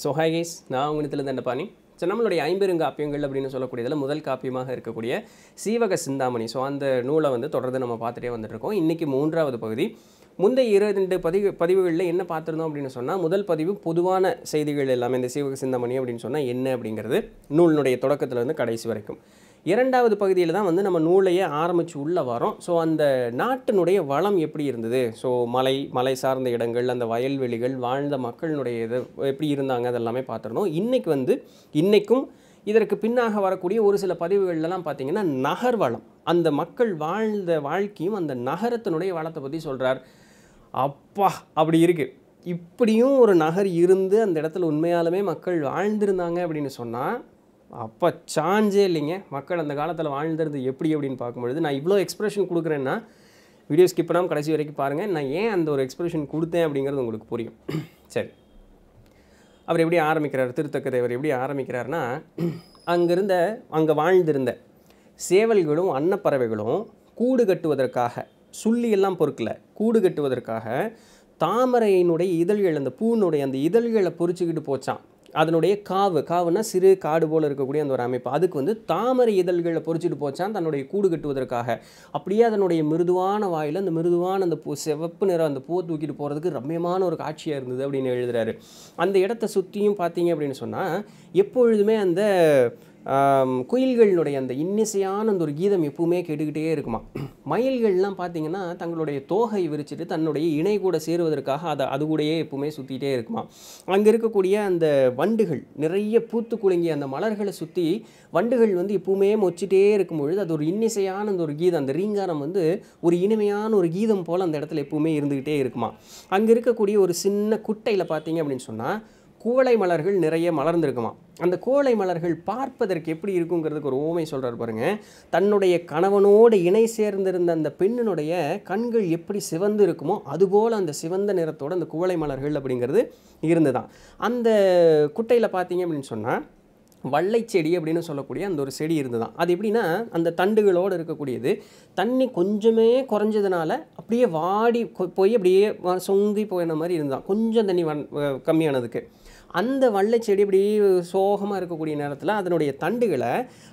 so ஹைகைஸ் நான் உங்களிடத்தில் என்ன பாணி ஸோ நம்மளுடைய ஐம்பெருங்க காப்பியங்கள் அப்படின்னு சொல்லக்கூடியதில் முதல் காப்பியமாக இருக்கக்கூடிய சீவக சிந்தாமணி ஸோ அந்த நூலை வந்து தொடர்ந்து நம்ம பார்த்துட்டே வந்துட்டுருக்கோம் இன்றைக்கி மூன்றாவது பகுதி முந்தைய ரெண்டு பதிவு பதிவுகளில் என்ன பார்த்துருந்தோம் அப்படின்னு சொன்னால் முதல் பதிவு பொதுவான செய்திகள் எல்லாமே இந்த சீவக சிந்தாமணி அப்படின்னு சொன்னால் என்ன அப்படிங்கிறது நூலினுடைய வந்து கடைசி வரைக்கும் இரண்டாவது பகுதியில் தான் வந்து நம்ம நூலையே ஆரம்பித்து உள்ளே வரோம் ஸோ அந்த நாட்டினுடைய வளம் எப்படி இருந்தது ஸோ மலை மலை சார்ந்த இடங்கள் அந்த வயல்வெளிகள் வாழ்ந்த மக்களினுடைய இது எப்படி இருந்தாங்க அதெல்லாமே பார்த்துருந்தோம் இன்றைக்கி வந்து இன்றைக்கும் இதற்கு பின்னாக வரக்கூடிய ஒரு சில பதிவுகள்லாம் பார்த்திங்கன்னா நகர் வளம் அந்த மக்கள் வாழ்ந்த வாழ்க்கையும் அந்த நகரத்தினுடைய வளத்தை பற்றி சொல்கிறார் அப்பா அப்படி இருக்குது இப்படியும் ஒரு நகர் இருந்து அந்த இடத்துல உண்மையாலுமே மக்கள் வாழ்ந்திருந்தாங்க அப்படின்னு சொன்னால் அப்போ சான்ஸே இல்லைங்க மக்கள் அந்த காலத்தில் வாழ்ந்தது எப்படி அப்படின்னு பார்க்கும்பொழுது நான் இவ்வளோ எக்ஸ்ப்ரெஷன் கொடுக்குறேன்னா வீடியோ ஸ்கிப் பண்ணாமல் கடைசி வரைக்கும் பாருங்கள் நான் ஏன் அந்த ஒரு எக்ஸ்ப்ரெஷன் கொடுத்தேன் அப்படிங்கிறது உங்களுக்கு புரியும் சரி அவர் எப்படி ஆரம்பிக்கிறார் திருத்தக்க எப்படி ஆரம்பிக்கிறார்னா அங்கிருந்த அங்கே வாழ்ந்திருந்த சேவல்களும் அன்னப்பறவைகளும் கூடு கட்டுவதற்காக சுள்ளியெல்லாம் பொறுக்கல கூடு கட்டுவதற்காக தாமரையினுடைய இதழ்கள் அந்த பூனுடைய அந்த இதழ்களை பொறிச்சுக்கிட்டு போச்சான் அதனுடைய காவு காவுனா சிறு காடு போல் இருக்கக்கூடிய அந்த ஒரு அமைப்பு அதுக்கு வந்து தாமரை இதழ்களை பொறிச்சிட்டு போச்சான் தன்னுடைய கூடு கட்டுவதற்காக அப்படியே அதனுடைய மிருதுவான வாயில் அந்த மிருதுவான அந்த பூ சிவப்பு நிறம் அந்த பூவை தூக்கிட்டு போகிறதுக்கு ரம்யமான ஒரு காட்சியாக இருந்தது அப்படின்னு எழுதுகிறாரு அந்த இடத்த சுற்றியும் பார்த்தீங்க அப்படின்னு சொன்னால் எப்பொழுதுமே அந்த குயில்களினுடைய அந்த இன்னிசையான அந்த ஒரு கீதம் எப்பவுமே கேட்டுக்கிட்டே இருக்குமா மயில்கள்லாம் பார்த்திங்கன்னா தங்களுடைய தோகை விரிச்சிட்டு தன்னுடைய இணை கூட சேருவதற்காக அதை அது கூடயே எப்பவுமே சுற்றிகிட்டே இருக்குமா அங்கே இருக்கக்கூடிய அந்த வண்டுகள் நிறைய பூத்து குலுங்கிய அந்த மலர்களை சுற்றி வண்டுகள் வந்து எப்பவுமே மொச்சிட்டே இருக்கும் பொழுது அது ஒரு இன்னிசையான அந்த ஒரு கீதம் அந்த ரீங்காரம் வந்து ஒரு இனிமையான ஒரு கீதம் போல் அந்த இடத்துல எப்பவுமே இருந்துக்கிட்டே இருக்குமா அங்கே இருக்கக்கூடிய ஒரு சின்ன குட்டையில் பார்த்தீங்க அப்படின்னு சொன்னால் கூவளை மலர்கள் நிறைய மலர்ந்திருக்குமா அந்த கோளை மலர்கள் பார்ப்பதற்கு எப்படி இருக்குங்கிறதுக்கு ஒரு ஓமை சொல்கிறார் பாருங்கள் தன்னுடைய கணவனோடு இணை சேர்ந்திருந்த அந்த பெண்ணினுடைய கண்கள் எப்படி சிவந்து இருக்குமோ அதுபோல் அந்த சிவந்த நிறத்தோடு அந்த குவளை மலர்கள் அப்படிங்கிறது இருந்துதான் அந்த குட்டையில் பார்த்தீங்க அப்படின்னு சொன்னால் வள்ளை செடி அப்படின்னு சொல்லக்கூடிய அந்த ஒரு செடி இருந்து தான் அது எப்படின்னா அந்த தண்டுகளோடு இருக்கக்கூடியது தண்ணி கொஞ்சமே குறைஞ்சதுனால அப்படியே வாடி போய் அப்படியே சொங்கி போயின மாதிரி இருந்தான் கொஞ்சம் தண்ணி வன் கம்மியானதுக்கு அந்த வள்ளை செடி இப்படி சோகமாக இருக்கக்கூடிய நேரத்தில் அதனுடைய தண்டுகளை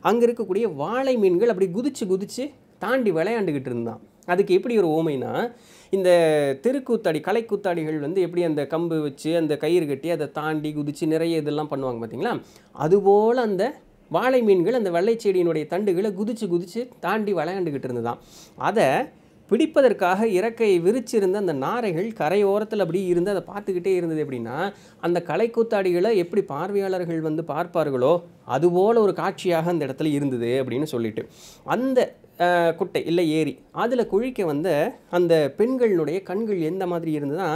அங்கே இருக்கக்கூடிய வாழை மீன்கள் அப்படி குதிச்சு குதிச்சு தாண்டி விளையாண்டுக்கிட்டு இருந்தான் அதுக்கு எப்படி ஒரு ஓமைனா இந்த தெருக்கூத்தாடி கலைக்கூத்தாடிகள் வந்து எப்படி அந்த கம்பு வச்சு அந்த கயிறு கட்டி அதை தாண்டி குதித்து நிறைய இதெல்லாம் பண்ணுவாங்க பார்த்தீங்களா அதுபோல் அந்த வாழை மீன்கள் அந்த வெள்ளைச்செடியினுடைய தண்டுகளை குதித்து குதித்து தாண்டி விளையாண்டுக்கிட்டு இருந்ததான் அதை பிடிப்பதற்காக இறக்கையை விரிச்சிருந்த அந்த நாரைகள் கரையோரத்தில் அப்படி இருந்து அதை பார்த்துக்கிட்டே இருந்தது எப்படின்னா அந்த கலைக்கூத்தாடிகளை எப்படி பார்வையாளர்கள் வந்து பார்ப்பார்களோ அதுபோல் ஒரு காட்சியாக அந்த இடத்துல இருந்தது அப்படின்னு சொல்லிட்டு அந்த குட்டை இல்லை ஏரி அதில் குழிக்க வந்து அந்த பெண்களினுடைய கண்கள் எந்த மாதிரி இருந்ததுன்னா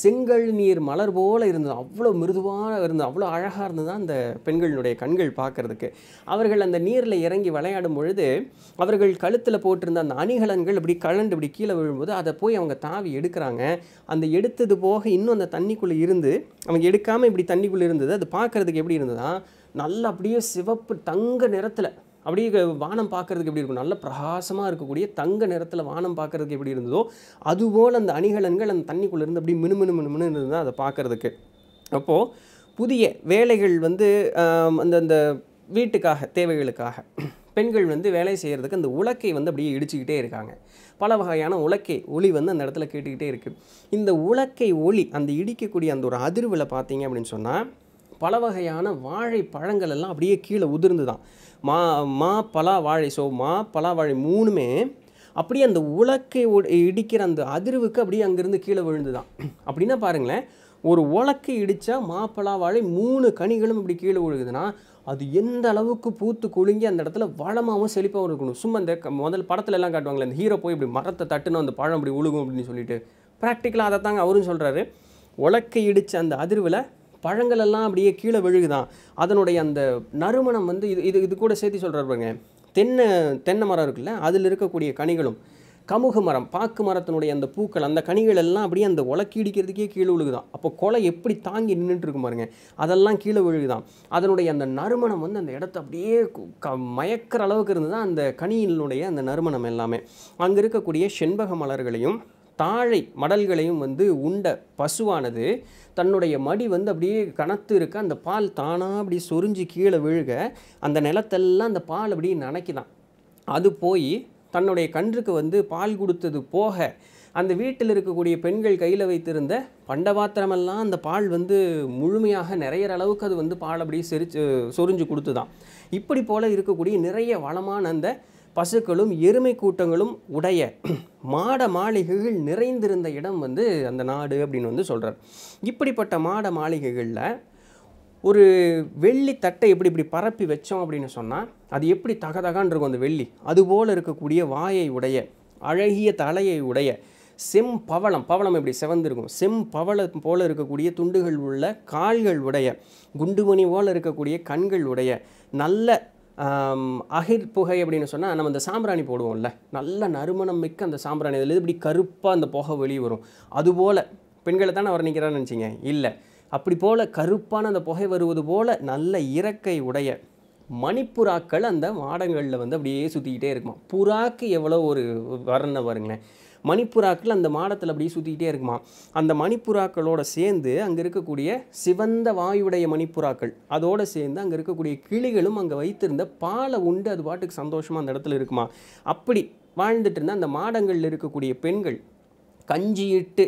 செங்கல் நீர் மலர் போல் இருந்தது அவ்வளோ மிருதுவாக இருந்தது அவ்வளோ அழகாக இருந்தது அந்த பெண்களினுடைய கண்கள் பார்க்குறதுக்கு அவர்கள் அந்த நீரில் இறங்கி விளையாடும் பொழுது அவர்கள் கழுத்தில் போட்டிருந்த அந்த அணிகலன்கள் இப்படி கலண்டு இப்படி கீழே விழும்போது அதை போய் அவங்க தாவி எடுக்கிறாங்க அந்த எடுத்தது போக இன்னும் அந்த தண்ணிக்குள்ளே இருந்து அவங்க எடுக்காமல் இப்படி தண்ணிக்குள்ளே இருந்தது அது பார்க்குறதுக்கு எப்படி இருந்ததுன்னா நல்லா அப்படியே சிவப்பு தங்க நிறத்தில் அப்படியே வானம் பார்க்குறதுக்கு எப்படி இருக்கும் நல்ல பிரகாசமாக இருக்கக்கூடிய தங்க நிறத்தில் வானம் பார்க்குறதுக்கு எப்படி இருந்ததோ அதுபோல் அந்த அணிகலன்கள் அந்த தண்ணிக்குள்ளேருந்து அப்படி மினு மினு மினு மினு இருந்தால் அதை பார்க்குறதுக்கு அப்போது புதிய வேலைகள் வந்து அந்த அந்த வீட்டுக்காக தேவைகளுக்காக பெண்கள் வந்து வேலை செய்கிறதுக்கு அந்த உலக்கை வந்து அப்படியே இடிச்சுக்கிட்டே இருக்காங்க பல வகையான உலக்கை ஒளி வந்து அந்த இடத்துல கேட்டுக்கிட்டே இருக்குது இந்த உலக்கை ஒளி அந்த இடிக்கக்கூடிய அந்த ஒரு அதிர்வில் பார்த்தீங்க அப்படின்னு சொன்னால் பல வகையான வாழை பழங்கள் எல்லாம் அப்படியே கீழே உதிர்ந்து தான் மா மா பலா வாழை ஸோ மா பலா வாழை மூணுமே அப்படியே அந்த உலக்கை இடிக்கிற அந்த அதிர்வுக்கு அப்படியே அங்கேருந்து கீழே விழுந்து தான் அப்படின்னா பாருங்களேன் ஒரு உலக்கை இடித்தா மாப்பலா வாழை மூணு கனிகளும் இப்படி கீழே விழுகுதுன்னா அது எந்த அளவுக்கு பூத்து குலுங்கி அந்த இடத்துல வளமாகவும் செழிப்பாகவும் இருக்கணும் சும்மா அந்த முதல் படத்துல எல்லாம் காட்டுவாங்களே அந்த ஹீரோ போய் இப்படி மரத்தை தட்டுன்னு அந்த பழம் இப்படி விழுகும் அப்படின்னு சொல்லிட்டு ப்ராக்டிக்கலாக அதை தாங்க அவரும் சொல்கிறாரு உலக்கை இடித்த அந்த அதிர்வில் பழங்கள் எல்லாம் அப்படியே கீழே விழுகுதான் அதனுடைய அந்த நறுமணம் வந்து இது இது இது கூட சேர்த்து சொல்கிறார் பாருங்க தென்னை தென்னை மரம் இருக்குல்ல அதில் இருக்கக்கூடிய கனிகளும் கமுகு மரம் பாக்கு மரத்தினுடைய அந்த பூக்கள் அந்த கனிகள் எல்லாம் அப்படியே அந்த உலக்கி இடிக்கிறதுக்கே கீழே விழுகுதான் அப்போ கொலை எப்படி தாங்கி நின்றுட்டு இருக்கும் பாருங்க அதெல்லாம் கீழே விழுகுதான் அதனுடைய அந்த நறுமணம் வந்து அந்த இடத்த அப்படியே க மயக்கிற அளவுக்கு இருந்து தான் அந்த கனியினுடைய அந்த நறுமணம் எல்லாமே அங்கே இருக்கக்கூடிய செண்பக மலர்களையும் தாழை மடல்களையும் வந்து உண்ட பசுவானது தன்னுடைய மடி வந்து அப்படியே கணத்து இருக்க அந்த பால் தானாக அப்படி சொரிஞ்சு கீழே விழுக அந்த நிலத்தெல்லாம் அந்த பால் அப்படியே நினைக்கிதான் அது போய் தன்னுடைய கன்றுக்கு வந்து பால் கொடுத்தது போக அந்த வீட்டில் இருக்கக்கூடிய பெண்கள் கையில் வைத்திருந்த பண்டபாத்திரமெல்லாம் அந்த பால் வந்து முழுமையாக நிறையிற அளவுக்கு அது வந்து பால் அப்படியே செரிச்சு சொரிஞ்சு கொடுத்து தான் இப்படி போல் இருக்கக்கூடிய நிறைய வளமான அந்த பசுக்களும் எருமை கூட்டங்களும் உடைய மாட மாளிகைகள் நிறைந்திருந்த இடம் வந்து அந்த நாடு அப்படின்னு வந்து சொல்கிறார் இப்படிப்பட்ட மாட மாளிகைகளில் ஒரு வெள்ளி தட்டை எப்படி இப்படி பரப்பி வச்சோம் அப்படின்னு சொன்னால் அது எப்படி தகதகான் இருக்கும் அந்த வெள்ளி அதுபோல் இருக்கக்கூடிய வாயை உடைய அழகிய தலையை உடைய செம் பவளம் பவளம் இப்படி செவந்திருக்கும் செம் பவளம் போல் இருக்கக்கூடிய துண்டுகள் உள்ள கால்கள் உடைய குண்டுமணி போல் இருக்கக்கூடிய கண்கள் உடைய நல்ல அகிர் புகை அப்படின்னு சொன்னால் நம்ம அந்த சாம்பிராணி போடுவோம்ல நல்ல நறுமணம் மிக்க அந்த சாம்பிராணி அதில் இப்படி கருப்பாக அந்த புகை வெளியே வரும் அதுபோல் பெண்களை தானே வர்ணிக்கிறான்னு நினச்சிங்க இல்லை அப்படி போல் கருப்பான அந்த புகை வருவது போல் நல்ல இறக்கை உடைய மணிப்புறாக்கள் அந்த மாடங்களில் வந்து அப்படியே சுற்றிக்கிட்டே இருக்குமா புறாக்கு எவ்வளோ ஒரு வரணை பாருங்களேன் மணிப்புறாக்கள் அந்த மாடத்தில் அப்படியே சுற்றிக்கிட்டே இருக்குமா அந்த மணிப்புறாக்களோட சேர்ந்து அங்கே இருக்கக்கூடிய சிவந்த வாயுடைய மணிப்புறாக்கள் அதோடு சேர்ந்து அங்கே இருக்கக்கூடிய கிளிகளும் அங்கே வைத்திருந்த பாலை உண்டு அது பாட்டுக்கு சந்தோஷமாக அந்த இடத்துல இருக்குமா அப்படி வாழ்ந்துட்டு இருந்த அந்த மாடங்களில் இருக்கக்கூடிய பெண்கள் கஞ்சியிட்டு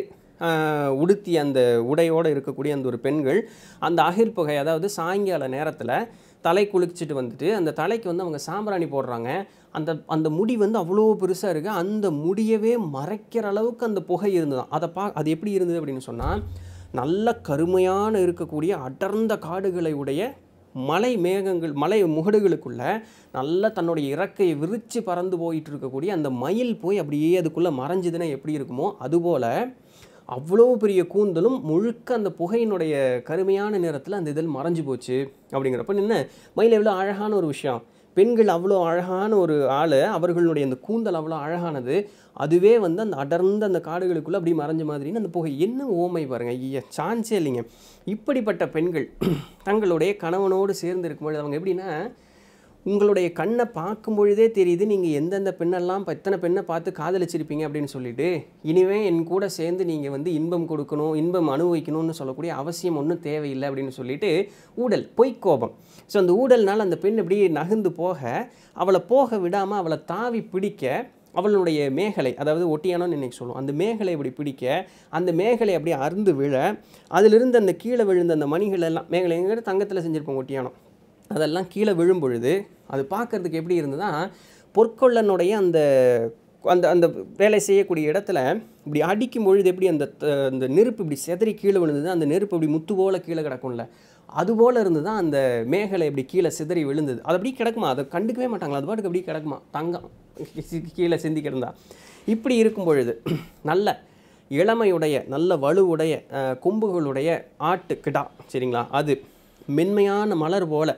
உடுத்திய அந்த உடையோடு இருக்கக்கூடிய அந்த ஒரு பெண்கள் அந்த அகில் புகை அதாவது சாயங்கால நேரத்தில் தலை குளிச்சுட்டு வந்துட்டு அந்த தலைக்கு வந்து அவங்க சாம்பிராணி போடுறாங்க அந்த அந்த முடி வந்து அவ்வளோ பெருசாக இருக்குது அந்த முடியவே மறைக்கிற அளவுக்கு அந்த புகை இருந்ததான் அதை பா அது எப்படி இருந்தது அப்படின்னு சொன்னால் நல்ல கருமையான இருக்கக்கூடிய அடர்ந்த காடுகளை உடைய மலை மேகங்கள் மலை முகடுகளுக்குள்ளே நல்லா தன்னுடைய இறக்கையை விரித்து பறந்து போயிட்டு இருக்கக்கூடிய அந்த மயில் போய் அப்படியே அதுக்குள்ளே மறைஞ்சதுன்னா எப்படி இருக்குமோ அதுபோல் அவ்வளோ பெரிய கூந்தலும் முழுக்க அந்த புகையினுடைய கருமையான நிறத்தில் அந்த இதில் மறைஞ்சு போச்சு அப்படிங்கிறப்ப என்ன மயில் எவ்வளோ அழகான ஒரு விஷயம் பெண்கள் அவ்வளோ அழகான ஒரு ஆளை அவர்களுடைய அந்த கூந்தல் அவ்வளோ அழகானது அதுவே வந்து அந்த அடர்ந்த அந்த காடுகளுக்குள்ளே அப்படி மறைஞ்ச மாதிரின்னு அந்த புகை என்ன ஓமை பாருங்கள் ஐயா சான்ஸே இல்லைங்க இப்படிப்பட்ட பெண்கள் தங்களுடைய கணவனோடு சேர்ந்து இருக்கும்போது அவங்க எப்படின்னா உங்களுடைய கண்ணை பார்க்கும் பொழுதே தெரியுது நீங்கள் எந்தெந்த பெண்ணெல்லாம் எத்தனை பெண்ணை பார்த்து காதலிச்சிருப்பீங்க அப்படின்னு சொல்லிட்டு இனிமே என் கூட சேர்ந்து நீங்கள் வந்து இன்பம் கொடுக்கணும் இன்பம் அனுபவிக்கணும்னு சொல்லக்கூடிய அவசியம் ஒன்றும் தேவையில்லை அப்படின்னு சொல்லிட்டு ஊடல் பொய்க்கோபம் ஸோ அந்த ஊடல்னால் அந்த பெண் இப்படி நகர்ந்து போக அவளை போக விடாமல் அவளை தாவி பிடிக்க அவளுடைய மேகலை அதாவது ஒட்டியானோன்னு இன்றைக்கி சொல்லுவோம் அந்த மேகலை இப்படி பிடிக்க அந்த மேகலை அப்படியே அருந்து விழ அதிலிருந்து அந்த கீழே விழுந்த அந்த மணிகள் எல்லாம் மேகலைங்கிற தங்கத்தில் செஞ்சுருப்போம் ஒட்டியானம் அதெல்லாம் கீழே விழும்பொழுது அது பார்க்குறதுக்கு எப்படி இருந்ததுன்னா பொற்கொள்ளனுடைய அந்த அந்த அந்த வேலை செய்யக்கூடிய இடத்துல இப்படி அடிக்கும் பொழுது எப்படி அந்த அந்த நெருப்பு இப்படி செதறி கீழே விழுந்தது அந்த நெருப்பு இப்படி முத்து போல் கீழே கிடக்கும்ல அதுபோல் இருந்து தான் அந்த மேகலை இப்படி கீழே சிதறி விழுந்தது அது அப்படியே கிடக்குமா அதை கண்டுக்கவே மாட்டாங்களா அது பாட்டுக்கு அப்படியே கிடக்குமா தங்கம் கீழே சிந்தி கிடந்தா இப்படி இருக்கும் பொழுது நல்ல இளமையுடைய நல்ல வலுவுடைய கொம்புகளுடைய ஆட்டு கிடா சரிங்களா அது மென்மையான மலர் போல்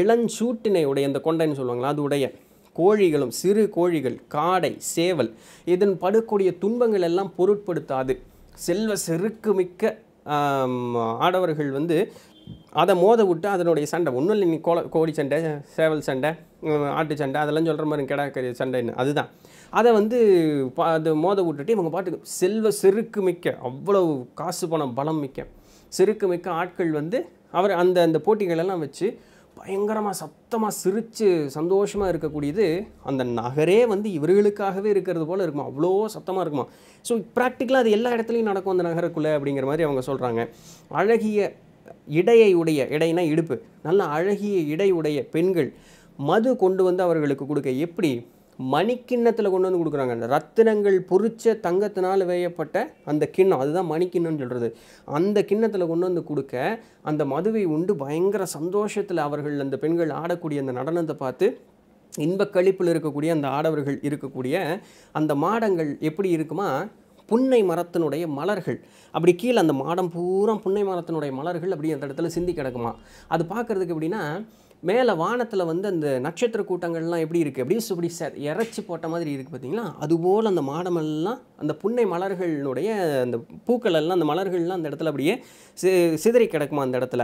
இளஞ்சூட்டினை உடைய இந்த கொண்டைன்னு சொல்லுவாங்களா அது உடைய கோழிகளும் சிறு கோழிகள் காடை சேவல் இதன் படுக்கூடிய துன்பங்கள் எல்லாம் பொருட்படுத்தாது செல்வ செருக்கு மிக்க ஆடவர்கள் வந்து அதை மோத விட்டு அதனுடைய சண்டை ஒன்றும் இல்லை கோ கோழி சண்டை சேவல் சண்டை ஆட்டு சண்டை அதெல்லாம் சொல்கிற மாதிரி கிடாக்கறி சண்டைன்னு அதுதான் அதை வந்து பா அது மோத விட்டுட்டு இவங்க பாட்டுக்கு செல்வ செருக்கு மிக்க அவ்வளவு காசு பணம் பலம் மிக்க செருக்கு மிக்க ஆட்கள் வந்து அவர் அந்த அந்த போட்டிகளெல்லாம் வச்சு பயங்கரமாக சத்தமாக சிரித்து சந்தோஷமாக இருக்கக்கூடியது அந்த நகரே வந்து இவர்களுக்காகவே இருக்கிறது போல் இருக்குமா அவ்வளோ சத்தமாக இருக்குமா ஸோ ப்ராக்டிக்கலாக அது எல்லா இடத்துலையும் நடக்கும் அந்த நகருக்குள்ளே அப்படிங்கிற மாதிரி அவங்க சொல்கிறாங்க அழகிய இடையை உடைய இடைனா இடுப்பு நல்ல அழகிய இடை உடைய பெண்கள் மது கொண்டு வந்து அவர்களுக்கு கொடுக்க எப்படி மணிக்கிண்ணத்தில் கொண்டு வந்து கொடுக்குறாங்க அந்த ரத்தினங்கள் பொறிச்ச தங்கத்தினால் வேயப்பட்ட அந்த கிண்ணம் அதுதான் மணிக்கிண்ணம் சொல்கிறது அந்த கிண்ணத்தில் கொண்டு வந்து கொடுக்க அந்த மதுவை உண்டு பயங்கர சந்தோஷத்தில் அவர்கள் அந்த பெண்கள் ஆடக்கூடிய அந்த நடனத்தை பார்த்து இன்ப கழிப்பில் இருக்கக்கூடிய அந்த ஆடவர்கள் இருக்கக்கூடிய அந்த மாடங்கள் எப்படி இருக்குமா புன்னை மரத்தினுடைய மலர்கள் அப்படி கீழே அந்த மாடம் பூரா புன்னை மரத்தினுடைய மலர்கள் அப்படி அந்த இடத்துல சிந்தி கிடக்குமா அது பார்க்குறதுக்கு எப்படின்னா மேலே வானத்தில் வந்து அந்த நட்சத்திர கூட்டங்கள்லாம் எப்படி இருக்குது அப்படியே இப்படி இறைச்சி போட்ட மாதிரி இருக்குது பார்த்தீங்களா அதுபோல் அந்த மாடமெல்லாம் அந்த புன்னை மலர்களினுடைய அந்த பூக்கள் எல்லாம் அந்த மலர்கள்லாம் அந்த இடத்துல அப்படியே சி சிதறி கிடக்குமா அந்த இடத்துல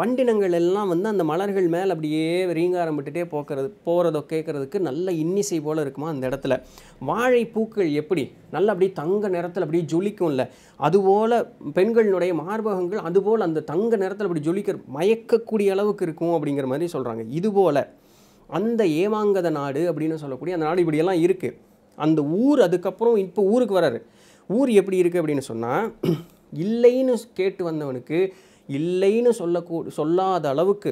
வண்டினங்கள் எல்லாம் வந்து அந்த மலர்கள் மேலே அப்படியே ரீங்காரம் விட்டுட்டே போக்குறது போகிறதோ கேட்குறதுக்கு நல்ல இன்னிசை போல் இருக்குமா அந்த இடத்துல வாழை பூக்கள் எப்படி நல்ல அப்படியே தங்க நிறத்தில் அப்படியே ஜொலிக்கும்ல அதுபோல் பெண்களுடைய மார்பகங்கள் அதுபோல் அந்த தங்க நிறத்தில் அப்படி ஜொலிக்கிற மயக்கக்கூடிய அளவுக்கு இருக்கும் அப்படிங்கிற மாதிரி சொல்ல சொல்கிறாங்க இதுபோல் அந்த ஏமாங்கத நாடு அப்படின்னு சொல்லக்கூடிய அந்த நாடு இப்படியெல்லாம் இருக்குது அந்த ஊர் அதுக்கப்புறம் இப்போ ஊருக்கு வராரு ஊர் எப்படி இருக்குது அப்படின்னு சொன்னால் இல்லைன்னு கேட்டு வந்தவனுக்கு இல்லைன்னு சொல்லக்கூ சொல்லாத அளவுக்கு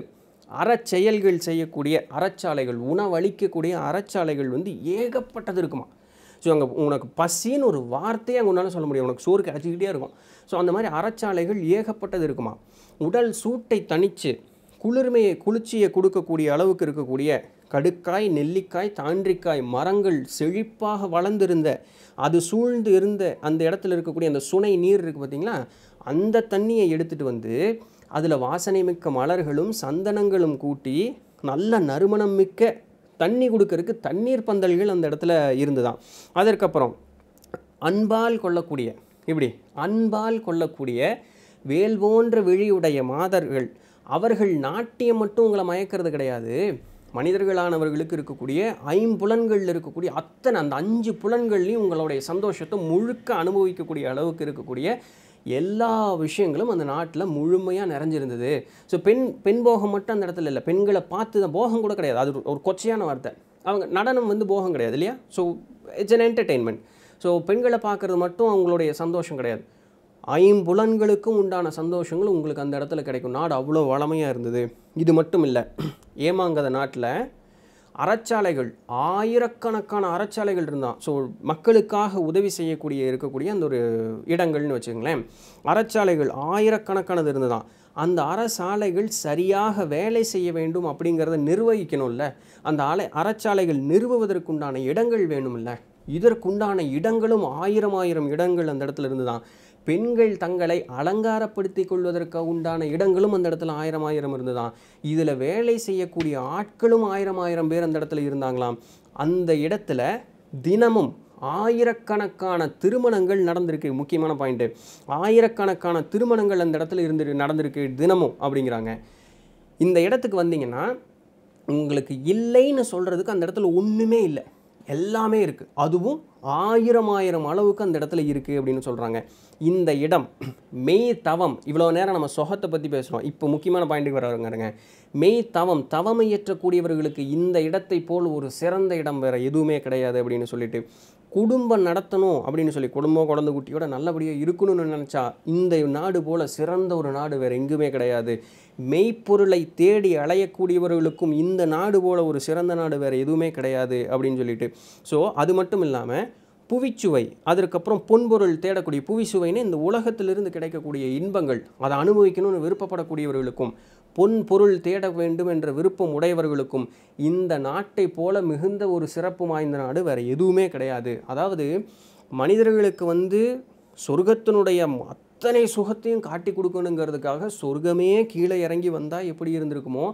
அறச்செயல்கள் செய்யக்கூடிய அறச்சாலைகள் உணவளிக்கக்கூடிய அறச்சாலைகள் வந்து ஏகப்பட்டது இருக்குமா ஸோ அங்கே உனக்கு பசின்னு ஒரு வார்த்தையை அங்கே உன்னால் சொல்ல முடியும் உனக்கு சோறு கிடச்சிக்கிட்டே இருக்கும் ஸோ அந்த மாதிரி அறச்சாலைகள் ஏகப்பட்டது இருக்குமா உடல் சூட்டை தனித்து குளிர்மையை குளிர்ச்சியை கொடுக்கக்கூடிய அளவுக்கு இருக்கக்கூடிய கடுக்காய் நெல்லிக்காய் தாண்டிக்காய் மரங்கள் செழிப்பாக வளர்ந்திருந்த அது சூழ்ந்து இருந்த அந்த இடத்துல இருக்கக்கூடிய அந்த சுனை நீர் இருக்குது பார்த்திங்களா அந்த தண்ணியை எடுத்துகிட்டு வந்து அதில் வாசனை மிக்க மலர்களும் சந்தனங்களும் கூட்டி நல்ல நறுமணம் மிக்க தண்ணி கொடுக்கறதுக்கு தண்ணீர் பந்தல்கள் அந்த இடத்துல இருந்துதான் அதற்கப்புறம் அன்பால் கொள்ளக்கூடிய இப்படி அன்பால் கொள்ளக்கூடிய வேல் போன்ற விழியுடைய மாதர்கள் அவர்கள் நாட்டியம் மட்டும் உங்களை மயக்கிறது கிடையாது மனிதர்களானவர்களுக்கு இருக்கக்கூடிய ஐம்புலன்களில் இருக்கக்கூடிய அத்தனை அந்த அஞ்சு புலன்கள்லையும் உங்களுடைய சந்தோஷத்தை முழுக்க அனுபவிக்கக்கூடிய அளவுக்கு இருக்கக்கூடிய எல்லா விஷயங்களும் அந்த நாட்டில் முழுமையாக நிறைஞ்சிருந்தது ஸோ பெண் பெண் போகம் மட்டும் அந்த இடத்துல இல்லை பெண்களை பார்த்து தான் போகம் கூட கிடையாது அது ஒரு கொச்சையான வார்த்தை அவங்க நடனம் வந்து போகம் கிடையாது இல்லையா so it's an entertainment so பெண்களை பார்க்குறது மட்டும் அவங்களுடைய சந்தோஷம் கிடையாது ஐம்புலன்களுக்கும் உண்டான சந்தோஷங்கள் உங்களுக்கு அந்த இடத்துல கிடைக்கும் நாடு அவ்வளோ வளமையாக இருந்தது இது மட்டும் இல்லை ஏமாங்கத நாட்டில் அறச்சாலைகள் ஆயிரக்கணக்கான அறச்சாலைகள் இருந்தான் ஸோ மக்களுக்காக உதவி செய்யக்கூடிய இருக்கக்கூடிய அந்த ஒரு இடங்கள்னு வச்சுக்கோங்களேன் அறச்சாலைகள் ஆயிரக்கணக்கானது இருந்ததான் அந்த அறச்சாலைகள் சரியாக வேலை செய்ய வேண்டும் அப்படிங்கிறத நிர்வகிக்கணும்ல அந்த ஆலை அறச்சாலைகள் நிறுவுவதற்குண்டான இடங்கள் வேணும்ல இதற்குண்டான இடங்களும் ஆயிரம் ஆயிரம் இடங்கள் அந்த இடத்துல இருந்து தான் பெண்கள் தங்களை அலங்காரப்படுத்தி கொள்வதற்கு உண்டான இடங்களும் அந்த இடத்துல ஆயிரம் ஆயிரம் இருந்துதான் இதில் வேலை செய்யக்கூடிய ஆட்களும் ஆயிரம் ஆயிரம் பேர் அந்த இடத்துல இருந்தாங்களாம் அந்த இடத்துல தினமும் ஆயிரக்கணக்கான திருமணங்கள் நடந்திருக்கு முக்கியமான பாயிண்ட்டு ஆயிரக்கணக்கான திருமணங்கள் அந்த இடத்துல இருந்து நடந்திருக்கு தினமும் அப்படிங்கிறாங்க இந்த இடத்துக்கு வந்தீங்கன்னா உங்களுக்கு இல்லைன்னு சொல்கிறதுக்கு அந்த இடத்துல ஒன்றுமே இல்லை எல்லாமே இருக்குது அதுவும் ஆயிரம் ஆயிரம் அளவுக்கு அந்த இடத்துல இருக்குது அப்படின்னு சொல்கிறாங்க இந்த இடம் மெய் தவம் இவ்வளோ நேரம் நம்ம சொகத்தை பற்றி பேசுகிறோம் இப்போ முக்கியமான பாயிண்ட்டுக்கு வரவங்க மெய் தவம் தவமையற்றக்கூடியவர்களுக்கு இந்த இடத்தை போல் ஒரு சிறந்த இடம் வேறு எதுவுமே கிடையாது அப்படின்னு சொல்லிட்டு குடும்பம் நடத்தணும் அப்படின்னு சொல்லி குடும்பம் குழந்தை குட்டியோட நல்லபடியாக இருக்கணும்னு நினச்சா இந்த நாடு போல் சிறந்த ஒரு நாடு வேறு எங்குமே கிடையாது மெய்ப்பொருளை தேடி அலையக்கூடியவர்களுக்கும் இந்த நாடு போல் ஒரு சிறந்த நாடு வேறு எதுவுமே கிடையாது அப்படின்னு சொல்லிட்டு ஸோ அது மட்டும் இல்லாமல் புவிச்சுவை அதற்கப்புறம் பொன்பொருள் தேடக்கூடிய புவிச்சுவைன்னு இந்த உலகத்திலிருந்து கிடைக்கக்கூடிய இன்பங்கள் அதை அனுபவிக்கணும்னு விருப்பப்படக்கூடியவர்களுக்கும் பொன் பொருள் தேட வேண்டும் என்ற விருப்பம் உடையவர்களுக்கும் இந்த நாட்டை போல மிகுந்த ஒரு சிறப்பு வாய்ந்த நாடு வேறு எதுவுமே கிடையாது அதாவது மனிதர்களுக்கு வந்து சொர்க்கத்தினுடைய அத்தனை சுகத்தையும் காட்டி கொடுக்கணுங்கிறதுக்காக சொர்க்கமே கீழே இறங்கி வந்தால் எப்படி இருந்திருக்குமோ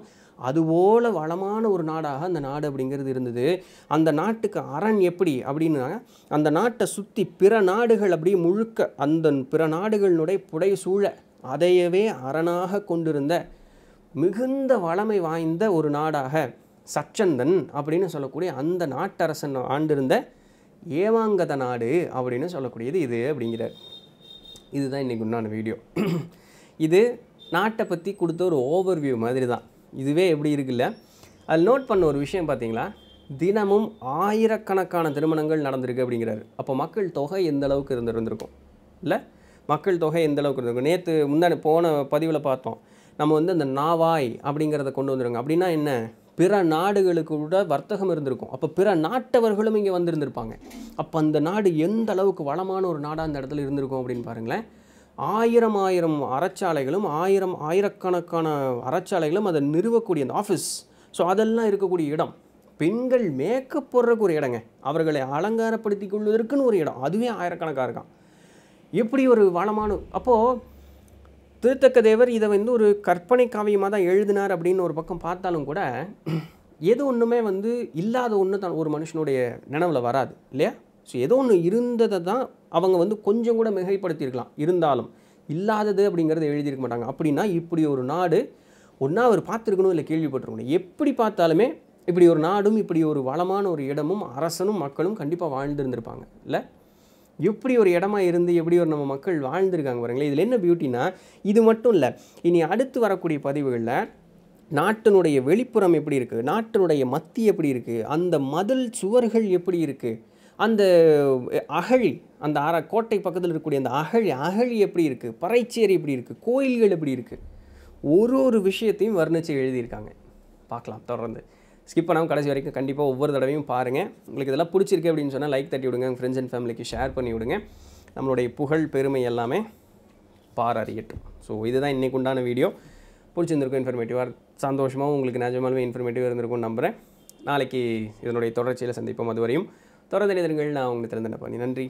அதுபோல் வளமான ஒரு நாடாக அந்த நாடு அப்படிங்கிறது இருந்தது அந்த நாட்டுக்கு அரண் எப்படி அப்படின்னா அந்த நாட்டை சுற்றி பிற நாடுகள் அப்படியே முழுக்க அந்த பிற நாடுகளினுடைய புடை சூழ அதையவே அரணாக கொண்டிருந்த மிகுந்த வளமை வாய்ந்த ஒரு நாடாக சச்சந்தன் அப்படின்னு சொல்லக்கூடிய அந்த நாட்டரசன் ஆண்டிருந்த ஏவாங்கத நாடு அப்படின்னு சொல்லக்கூடியது இது அப்படிங்கிறார் இதுதான் இன்றைக்கி உண்டான வீடியோ இது நாட்டை பற்றி கொடுத்த ஒரு ஓவர்வியூ மாதிரி தான் இதுவே எப்படி இருக்குல்ல அதில் நோட் பண்ண ஒரு விஷயம் பார்த்தீங்களா தினமும் ஆயிரக்கணக்கான திருமணங்கள் நடந்திருக்கு அப்படிங்கிறாரு அப்போ மக்கள் தொகை எந்த அளவுக்கு இருந்திருந்திருக்கும் இல்லை மக்கள் தொகை எந்த அளவுக்கு இருந்திருக்கும் நேற்று முந்தானே போன பதிவில் பார்த்தோம் நம்ம வந்து அந்த நாவாய் அப்படிங்கிறத கொண்டு வந்துருங்க அப்படின்னா என்ன பிற நாடுகளுக்கு கூட வர்த்தகம் இருந்திருக்கும் அப்போ பிற நாட்டவர்களும் இங்கே வந்திருந்திருப்பாங்க அப்போ அந்த நாடு எந்த அளவுக்கு வளமான ஒரு நாடாக அந்த இடத்துல இருந்திருக்கும் அப்படின்னு பாருங்களேன் ஆயிரம் ஆயிரம் அறச்சாலைகளும் ஆயிரம் ஆயிரக்கணக்கான அறச்சாலைகளும் அதை நிறுவக்கூடிய அந்த ஆஃபீஸ் ஸோ அதெல்லாம் இருக்கக்கூடிய இடம் பெண்கள் மேக்கப் போடுறதுக்கு ஒரு இடங்க அவர்களை அலங்காரப்படுத்தி கொள்வதற்குன்னு ஒரு இடம் அதுவே ஆயிரக்கணக்காக இருக்கான் எப்படி ஒரு வளமான அப்போது திருத்தக்க தேவர் இதை வந்து ஒரு கற்பனை காவியமாக தான் எழுதினார் அப்படின்னு ஒரு பக்கம் பார்த்தாலும் கூட எது ஒன்றுமே வந்து இல்லாத ஒன்று தான் ஒரு மனுஷனுடைய நினைவில் வராது இல்லையா ஸோ ஏதோ ஒன்று இருந்ததை தான் அவங்க வந்து கொஞ்சம் கூட மிகைப்படுத்தியிருக்கலாம் இருந்தாலும் இல்லாதது அப்படிங்கிறத எழுதியிருக்க மாட்டாங்க அப்படின்னா இப்படி ஒரு நாடு ஒன்றா அவர் பார்த்துருக்கணும் இல்லை கேள்விப்பட்டிருக்கணும் எப்படி பார்த்தாலுமே இப்படி ஒரு நாடும் இப்படி ஒரு வளமான ஒரு இடமும் அரசனும் மக்களும் கண்டிப்பாக வாழ்ந்துருந்துருப்பாங்க இல்லை எப்படி ஒரு இடமா இருந்து எப்படி ஒரு நம்ம மக்கள் வாழ்ந்துருக்காங்க பாருங்களேன் இதில் என்ன பியூட்டினா இது மட்டும் இல்லை இனி அடுத்து வரக்கூடிய பதிவுகளில் நாட்டினுடைய வெளிப்புறம் எப்படி இருக்குது நாட்டினுடைய மத்தி எப்படி இருக்குது அந்த மதில் சுவர்கள் எப்படி இருக்குது அந்த அகழி அந்த அற கோட்டை பக்கத்தில் இருக்கக்கூடிய அந்த அகழி அகழி எப்படி இருக்குது பறைச்சேரி எப்படி இருக்குது கோயில்கள் எப்படி இருக்குது ஒரு ஒரு விஷயத்தையும் வர்ணித்து எழுதியிருக்காங்க பார்க்கலாம் தொடர்ந்து ஸ்கிப் பண்ணாமல் கடைசி வரைக்கும் கண்டிப்பாக ஒவ்வொரு தடவையும் பாருங்கள் உங்களுக்கு இதெல்லாம் பிடிச்சிருக்கு அப்படின்னு சொன்னால் லைக் தட்டி விடுங்க ஃப்ரெண்ட்ஸ் அண்ட் ஃபேமிலிக்கு ஷேர் பண்ணி விடுங்க நம்மளுடைய புகழ் பெருமை எல்லாமே அறியட்டும் ஸோ இதுதான் இன்றைக்கு உண்டான வீடியோ பிடிச்சிருந்திருக்கும் இன்ஃபர்மேட்டிவாக சந்தோஷமாக உங்களுக்கு நிஜமாலுமே இன்ஃபர்மேட்டிவாக இருந்திருக்கும் நம்புகிறேன் நாளைக்கு இதனுடைய தொடர்ச்சியில் சந்திப்போம் அதுவரையும் தொடர்ந்து இணைந்திருங்கள் நான் உங்களுக்கு திறந்தன பண்ணி நன்றி